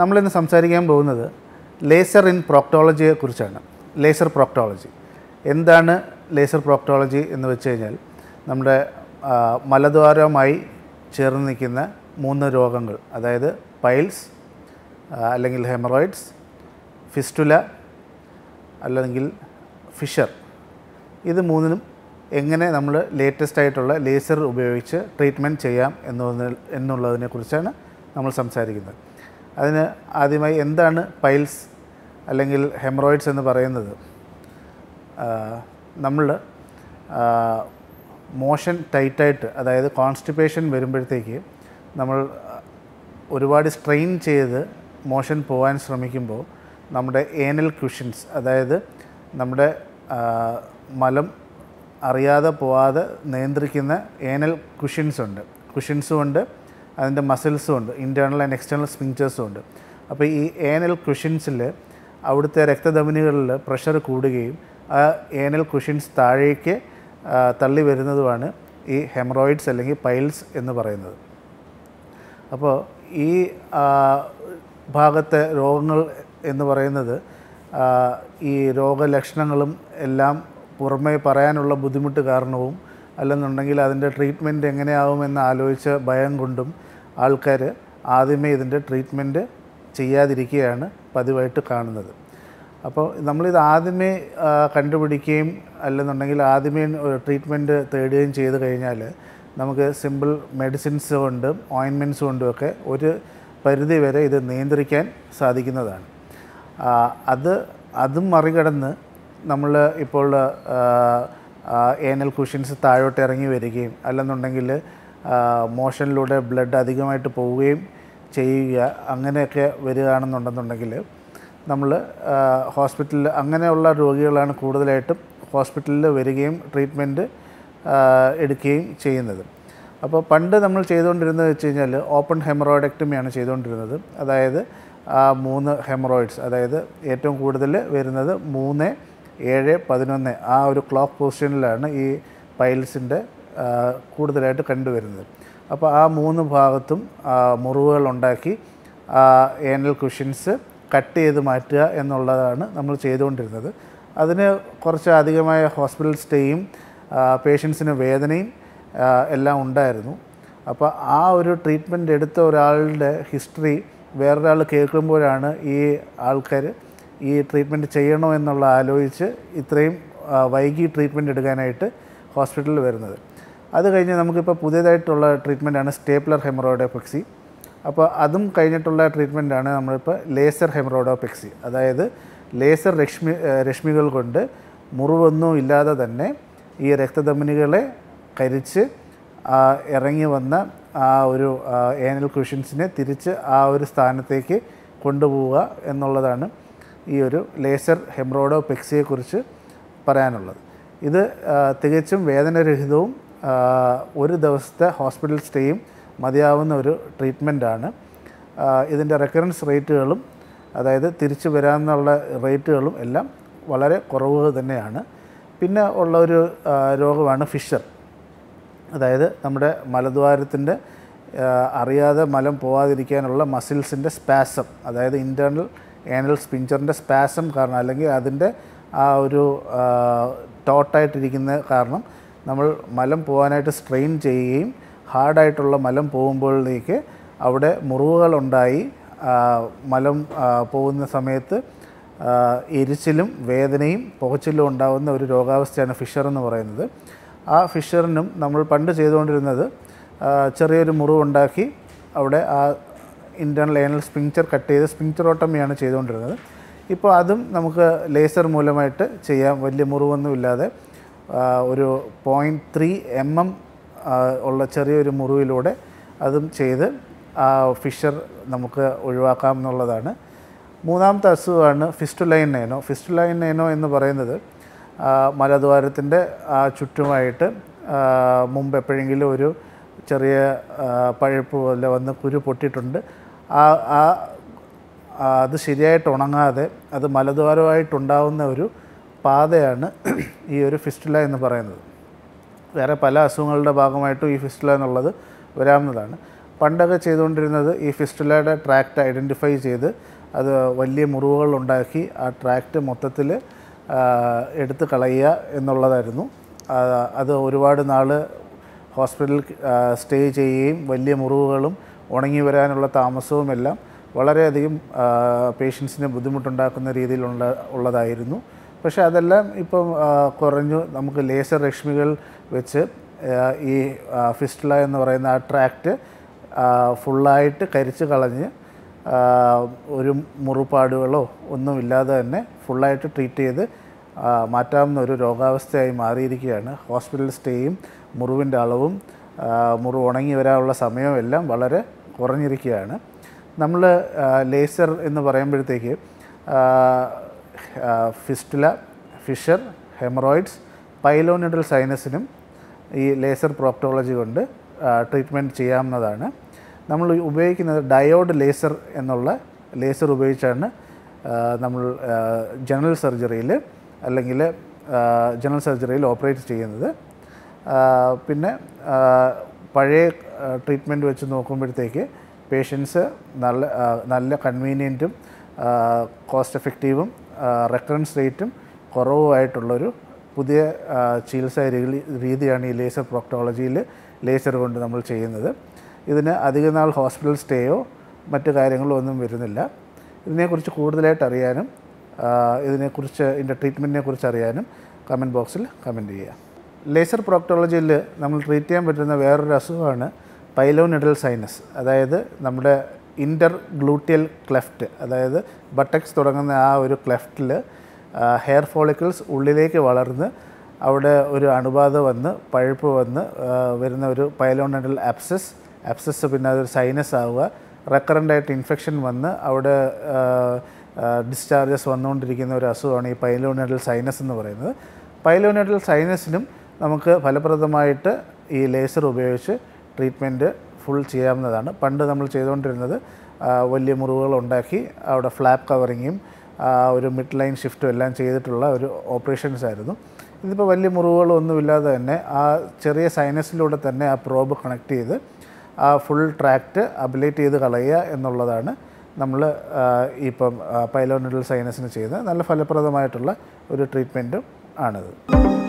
നമ്മളിന്ന് സംസാരിക്കാൻ പോകുന്നത് ലേസർ ഇൻ പ്രോക്ടോളജിയെ കുറിച്ചാണ് ലേസർ പ്രോക്ടോളജി എന്താണ് ലേസർ പ്രോക്ടോളജി എന്ന് വെച്ച് കഴിഞ്ഞാൽ നമ്മുടെ മലദ്വാരവുമായി ചേർന്ന് നിൽക്കുന്ന മൂന്ന് രോഗങ്ങൾ അതായത് പൈൽസ് അല്ലെങ്കിൽ ഹെമറോയിഡ്സ് ഫിസ്റ്റുല അല്ലെങ്കിൽ ഫിഷർ ഇത് മൂന്നിനും എങ്ങനെ നമ്മൾ ലേറ്റസ്റ്റ് ആയിട്ടുള്ള ലേസർ ഉപയോഗിച്ച് ട്രീറ്റ്മെൻറ്റ് ചെയ്യാം എന്നുള്ളതിനെക്കുറിച്ചാണ് നമ്മൾ സംസാരിക്കുന്നത് അതിന് ആദ്യമായി എന്താണ് പൈൽസ് അല്ലെങ്കിൽ ഹെമറോയിഡ്സ് എന്ന് പറയുന്നത് നമ്മൾ മോഷൻ ടൈറ്റായിട്ട് അതായത് കോൺസ്റ്റിപ്പേഷൻ വരുമ്പോഴത്തേക്ക് നമ്മൾ ഒരുപാട് സ്ട്രെയിൻ ചെയ്ത് മോഷൻ പോകാൻ ശ്രമിക്കുമ്പോൾ നമ്മുടെ ഏനൽ ക്വിഷൻസ് അതായത് നമ്മുടെ മലം അറിയാതെ പോവാതെ നിയന്ത്രിക്കുന്ന ഏനൽ കുഷ്യൻസ് ഉണ്ട് കുഷ്യൻസും ഉണ്ട് അതിൻ്റെ മസിൽസും ഉണ്ട് ഇൻറ്റേർണൽ ആൻഡ് എക്സ്റ്റേണൽ സ്പിങ്ചേഴ്സും ഉണ്ട് അപ്പോൾ ഈ ഏനൽ ക്വിഷൻസിൽ അവിടുത്തെ രക്തധമനികളിൽ പ്രഷർ കൂടുകയും ആ ഏനൽ ക്വിഷൻസ് താഴേക്ക് തള്ളി വരുന്നതുമാണ് ഈ ഹെമറോയിഡ്സ് അല്ലെങ്കിൽ പൈൽസ് എന്ന് പറയുന്നത് അപ്പോൾ ഈ ഭാഗത്തെ രോഗങ്ങൾ എന്ന് പറയുന്നത് ഈ രോഗലക്ഷണങ്ങളും എല്ലാം പുറമേ പറയാനുള്ള ബുദ്ധിമുട്ട് കാരണവും അല്ലെന്നുണ്ടെങ്കിൽ അതിൻ്റെ ട്രീറ്റ്മെൻറ്റ് എങ്ങനെയാവുമെന്ന് ആലോചിച്ച ഭയം കൊണ്ടും ആൾക്കാർ ആദ്യമേ ഇതിൻ്റെ ട്രീറ്റ്മെൻറ്റ് ചെയ്യാതിരിക്കുകയാണ് പതിവായിട്ട് കാണുന്നത് അപ്പോൾ നമ്മളിത് ആദ്യമേ കണ്ടുപിടിക്കുകയും അല്ലെന്നുണ്ടെങ്കിൽ ആദ്യമേ ട്രീറ്റ്മെൻറ്റ് തേടുകയും ചെയ്ത് കഴിഞ്ഞാൽ നമുക്ക് സിമ്പിൾ മെഡിസിൻസ് കൊണ്ടും ഓയിൻമെൻറ്റ്സ് കൊണ്ടുമൊക്കെ ഒരു പരിധി വരെ ഇത് നിയന്ത്രിക്കാൻ സാധിക്കുന്നതാണ് അത് അതും മറികടന്ന് നമ്മൾ ഇപ്പോൾ ഏനൽ കുഷ്യൻസ് താഴോട്ട് ഇറങ്ങി വരികയും അല്ലെന്നുണ്ടെങ്കിൽ മോഷനിലൂടെ ബ്ലഡ് അധികമായിട്ട് പോവുകയും ചെയ്യുക അങ്ങനെയൊക്കെ വരികയാണെന്നുണ്ടെന്നുണ്ടെങ്കിൽ നമ്മൾ ഹോസ്പിറ്റലിൽ അങ്ങനെയുള്ള രോഗികളാണ് കൂടുതലായിട്ടും ഹോസ്പിറ്റലിൽ വരികയും ട്രീറ്റ്മെൻറ്റ് എടുക്കുകയും ചെയ്യുന്നത് അപ്പോൾ പണ്ട് നമ്മൾ ചെയ്തുകൊണ്ടിരുന്നത് വെച്ച് കഴിഞ്ഞാൽ ഓപ്പൺ ഹെമറോയിഡക്ടമിയാണ് ചെയ്തുകൊണ്ടിരുന്നത് അതായത് മൂന്ന് ഹെമറോയിഡ്സ് അതായത് ഏറ്റവും കൂടുതൽ വരുന്നത് മൂന്നേ ഏഴ് പതിനൊന്ന് ആ ഒരു ക്ലോക്ക് പൊസിഷനിലാണ് ഈ പൈൽസിൻ്റെ കൂടുതലായിട്ട് കണ്ടുവരുന്നത് അപ്പോൾ ആ മൂന്ന് ഭാഗത്തും മുറിവുകൾ ഉണ്ടാക്കി ഏനൽ കുഷ്യൻസ് കട്ട് ചെയ്ത് മാറ്റുക എന്നുള്ളതാണ് നമ്മൾ ചെയ്തുകൊണ്ടിരുന്നത് അതിന് കുറച്ച് അധികമായ ഹോസ്പിറ്റൽ സ്റ്റേയും പേഷ്യൻസിന് വേദനയും എല്ലാം ഉണ്ടായിരുന്നു അപ്പോൾ ആ ഒരു ട്രീറ്റ്മെൻറ്റ് എടുത്ത ഒരാളുടെ ഹിസ്റ്ററി വേറൊരാൾ കേൾക്കുമ്പോഴാണ് ഈ ആൾക്കാർ ഈ ട്രീറ്റ്മെൻറ്റ് ചെയ്യണോ എന്നുള്ള ആലോചിച്ച് ഇത്രയും വൈകി ട്രീറ്റ്മെൻറ്റ് എടുക്കാനായിട്ട് ഹോസ്പിറ്റലിൽ വരുന്നത് അത് കഴിഞ്ഞ് നമുക്കിപ്പോൾ പുതിയതായിട്ടുള്ള ട്രീറ്റ്മെൻറ്റാണ് സ്റ്റേപ്ലർ ഹെമറോഡോപെക്സി അപ്പോൾ അതും കഴിഞ്ഞിട്ടുള്ള ട്രീറ്റ്മെൻറ്റാണ് നമ്മളിപ്പോൾ ലേസർ ഹെമറോഡോപെക്സി അതായത് ലേസർ രശ്മി രശ്മികൾ കൊണ്ട് മുറിവൊന്നും ഇല്ലാതെ തന്നെ ഈ രക്തധമനികളെ കരിച്ച് ഇറങ്ങി വന്ന ആ ഒരു ഏനൽ ക്വഷൻസിനെ തിരിച്ച് ആ ഒരു സ്ഥാനത്തേക്ക് കൊണ്ടുപോവുക എന്നുള്ളതാണ് ഈ ഒരു ലേസർ ഹെമ്രോഡോ പെക്സിയെക്കുറിച്ച് പറയാനുള്ളത് ഇത് തികച്ചും വേദനരഹിതവും ഒരു ദിവസത്തെ ഹോസ്പിറ്റൽ സ്റ്റേയും മതിയാവുന്ന ഒരു ട്രീറ്റ്മെൻറ്റാണ് ഇതിൻ്റെ റെക്കറൻസ് റേറ്റുകളും അതായത് തിരിച്ചു വരാമെന്നുള്ള റേറ്റുകളും എല്ലാം വളരെ കുറവ് തന്നെയാണ് പിന്നെ ഉള്ള ഒരു രോഗമാണ് ഫിഷർ അതായത് നമ്മുടെ മലദ്വാരത്തിൻ്റെ അറിയാതെ മലം പോവാതിരിക്കാനുള്ള മസിൽസിൻ്റെ സ്പാസം അതായത് ഇൻറ്റേർണൽ ഏനൽ സ്പിഞ്ചറിൻ്റെ സ്പാസം കാരണം അല്ലെങ്കിൽ അതിൻ്റെ ആ ഒരു ടോട്ടായിട്ടിരിക്കുന്ന കാരണം നമ്മൾ മലം പോകാനായിട്ട് സ്ട്രെയിൻ ചെയ്യുകയും ഹാർഡായിട്ടുള്ള മലം പോകുമ്പോഴേക്ക് അവിടെ മുറിവുകളുണ്ടായി മലം പോകുന്ന സമയത്ത് എരിച്ചിലും വേദനയും പുകച്ചിലും ഉണ്ടാകുന്ന ഒരു രോഗാവസ്ഥയാണ് ഫിഷർ എന്ന് പറയുന്നത് ആ ഫിഷറിനും നമ്മൾ പണ്ട് ചെയ്തുകൊണ്ടിരുന്നത് ചെറിയൊരു മുറിവുണ്ടാക്കി അവിടെ ആ ഇൻറ്റേർണൽ ഏനൽ സ്പിങ്ചർ കട്ട് ചെയ്ത് സ്പിങ്ചറോട്ടമിയാണ് ചെയ്തുകൊണ്ടിരുന്നത് ഇപ്പോൾ അതും നമുക്ക് ലേസർ മൂലമായിട്ട് ചെയ്യാം വലിയ മുറിവൊന്നുമില്ലാതെ ഒരു പോയിൻറ്റ് ത്രീ എം എം ഉള്ള ചെറിയൊരു മുറിവിലൂടെ അതും ചെയ്ത് ആ ഫിഷർ നമുക്ക് ഒഴിവാക്കാം എന്നുള്ളതാണ് മൂന്നാമത്തെ അസുഖമാണ് ഫിസ്റ്റുലൈൻ നൈനോ ഫിസ്റ്റുലൈൻ നൈനോ എന്ന് പറയുന്നത് മലദ്വാരത്തിൻ്റെ ആ ചുറ്റുമായിട്ട് മുമ്പ് എപ്പോഴെങ്കിലും ഒരു ചെറിയ പഴുപ്പ് പോലെ വന്ന് കുരു പൊട്ടിയിട്ടുണ്ട് ആ ആ അത് ശരിയായിട്ട് ഉണങ്ങാതെ അത് മലദ്വാരമായിട്ടുണ്ടാവുന്ന ഒരു പാതയാണ് ഈ ഒരു ഫിസ്റ്റുല എന്ന് പറയുന്നത് വേറെ പല അസുഖങ്ങളുടെ ഭാഗമായിട്ടും ഈ ഫിസ്റ്റുല എന്നുള്ളത് വരാവുന്നതാണ് പണ്ടൊക്കെ ചെയ്തുകൊണ്ടിരുന്നത് ഈ ഫിസ്റ്റുലയുടെ ട്രാക്റ്റ് ഐഡൻറ്റിഫൈ ചെയ്ത് അത് വലിയ മുറിവുകൾ ഉണ്ടാക്കി ആ ട്രാക്റ്റ് മൊത്തത്തിൽ എടുത്ത് കളയുക എന്നുള്ളതായിരുന്നു അത് ഒരുപാട് നാൾ ഹോസ്പിറ്റലിൽ സ്റ്റേ ചെയ്യുകയും വലിയ മുറിവുകളും ഉണങ്ങി വരാനുള്ള താമസവുമെല്ലാം വളരെയധികം പേഷ്യൻസിന് ബുദ്ധിമുട്ടുണ്ടാക്കുന്ന രീതിയിലുള്ള ഉള്ളതായിരുന്നു പക്ഷേ അതെല്ലാം ഇപ്പം കുറഞ്ഞു നമുക്ക് ലേസർ രശ്മികൾ വെച്ച് ഈ ഫിസ്റ്റുല എന്ന് പറയുന്ന ആ ട്രാക്റ്റ് ഫുള്ളായിട്ട് കരിച്ച് കളഞ്ഞ് ഒരു മുറിപ്പാടുകളോ ഒന്നുമില്ലാതെ തന്നെ ഫുള്ളായിട്ട് ട്രീറ്റ് ചെയ്ത് മാറ്റാവുന്ന ഒരു രോഗാവസ്ഥയായി മാറിയിരിക്കുകയാണ് ഹോസ്പിറ്റൽ സ്റ്റേയും മുറിവിൻ്റെ അളവും മുറിവ് ഉണങ്ങി വരാനുള്ള സമയവും എല്ലാം വളരെ കുറഞ്ഞിരിക്കുകയാണ് നമ്മൾ ലേസർ എന്ന് പറയുമ്പോഴത്തേക്ക് ഫിസ്റ്റുല ഫിഷർ ഹെമറോയിഡ്സ് പൈലോണിഡൽ സൈനസിനും ഈ ലേസർ പ്രോപ്റ്റോളജി കൊണ്ട് ട്രീറ്റ്മെൻറ്റ് ചെയ്യാവുന്നതാണ് നമ്മൾ ഉപയോഗിക്കുന്നത് ഡയോഡ് ലേസർ എന്നുള്ള ലേസർ ഉപയോഗിച്ചാണ് നമ്മൾ ജനറൽ സർജറിയിൽ അല്ലെങ്കിൽ ജനറൽ സർജറിയിൽ ഓപ്പറേറ്റ് ചെയ്യുന്നത് പിന്നെ പഴയ ട്രീറ്റ്മെൻറ്റ് വെച്ച് നോക്കുമ്പോഴത്തേക്ക് പേഷ്യൻസ് നല്ല നല്ല കൺവീനിയൻറ്റും കോസ്റ്റ് എഫക്റ്റീവും റെക്കറൻസ് റേറ്റും കുറവുമായിട്ടുള്ളൊരു പുതിയ ചികിത്സാ രീതിയാണ് ഈ ലേസർ പ്രോക്ടോളജിയിൽ ലേസർ കൊണ്ട് നമ്മൾ ചെയ്യുന്നത് ഇതിന് നാൾ ഹോസ്പിറ്റൽ സ്റ്റേയോ മറ്റു കാര്യങ്ങളോ ഒന്നും വരുന്നില്ല ഇതിനെക്കുറിച്ച് കൂടുതലായിട്ട് അറിയാനും ഇതിനെക്കുറിച്ച് ഇതിൻ്റെ കുറിച്ച് അറിയാനും കമൻറ്റ് ബോക്സിൽ കമൻറ്റ് ചെയ്യുക ലേസർ പ്രോക്ടോളജിയിൽ നമ്മൾ ട്രീറ്റ് ചെയ്യാൻ പറ്റുന്ന വേറൊരു അസുഖമാണ് പൈലോനിഡൽ സൈനസ് അതായത് നമ്മുടെ ഇൻ്റർ ഗ്ലൂട്ടിയൽ ക്ലെഫ്റ്റ് അതായത് ബട്ടക്സ് തുടങ്ങുന്ന ആ ഒരു ക്ലെഫ്റ്റിൽ ഹെയർ ഫോളിക്കിൾസ് ഉള്ളിലേക്ക് വളർന്ന് അവിടെ ഒരു അണുബാധ വന്ന് പഴുപ്പ് വന്ന് വരുന്ന ഒരു പൈലോണിഡൽ ആപ്സസ് ആപ്സസ് പിന്നെ അതൊരു സൈനസ് ആവുക റെക്കറൻ്റായിട്ട് ഇൻഫെക്ഷൻ വന്ന് അവിടെ ഡിസ്ചാർജസ് വന്നുകൊണ്ടിരിക്കുന്ന ഒരു അസുഖമാണ് ഈ പൈലോണിഡൽ സൈനസ് എന്ന് പറയുന്നത് പൈലോണിഡൽ സൈനസിനും നമുക്ക് ഫലപ്രദമായിട്ട് ഈ ലേസർ ഉപയോഗിച്ച് ട്രീറ്റ്മെൻറ്റ് ഫുൾ ചെയ്യാവുന്നതാണ് പണ്ട് നമ്മൾ ചെയ്തുകൊണ്ടിരുന്നത് വലിയ മുറിവുകൾ ഉണ്ടാക്കി അവിടെ ഫ്ലാപ്പ് കവറിങ്ങും ഒരു മിഡ് ലൈൻ ഷിഫ്റ്റും എല്ലാം ചെയ്തിട്ടുള്ള ഒരു ഓപ്പറേഷൻസ് ആയിരുന്നു ഇതിപ്പോൾ വലിയ മുറിവുകളൊന്നുമില്ലാതെ തന്നെ ആ ചെറിയ സൈനസിലൂടെ തന്നെ ആ പ്രോബ് കണക്ട് ചെയ്ത് ആ ഫുൾ ട്രാക്റ്റ് അബിലേറ്റ് ചെയ്ത് കളയുക എന്നുള്ളതാണ് നമ്മൾ ഇപ്പം പൈലോണിഡൽ സൈനസിന് ചെയ്യുന്ന നല്ല ഫലപ്രദമായിട്ടുള്ള ഒരു ട്രീറ്റ്മെൻറ്റും ആണിത്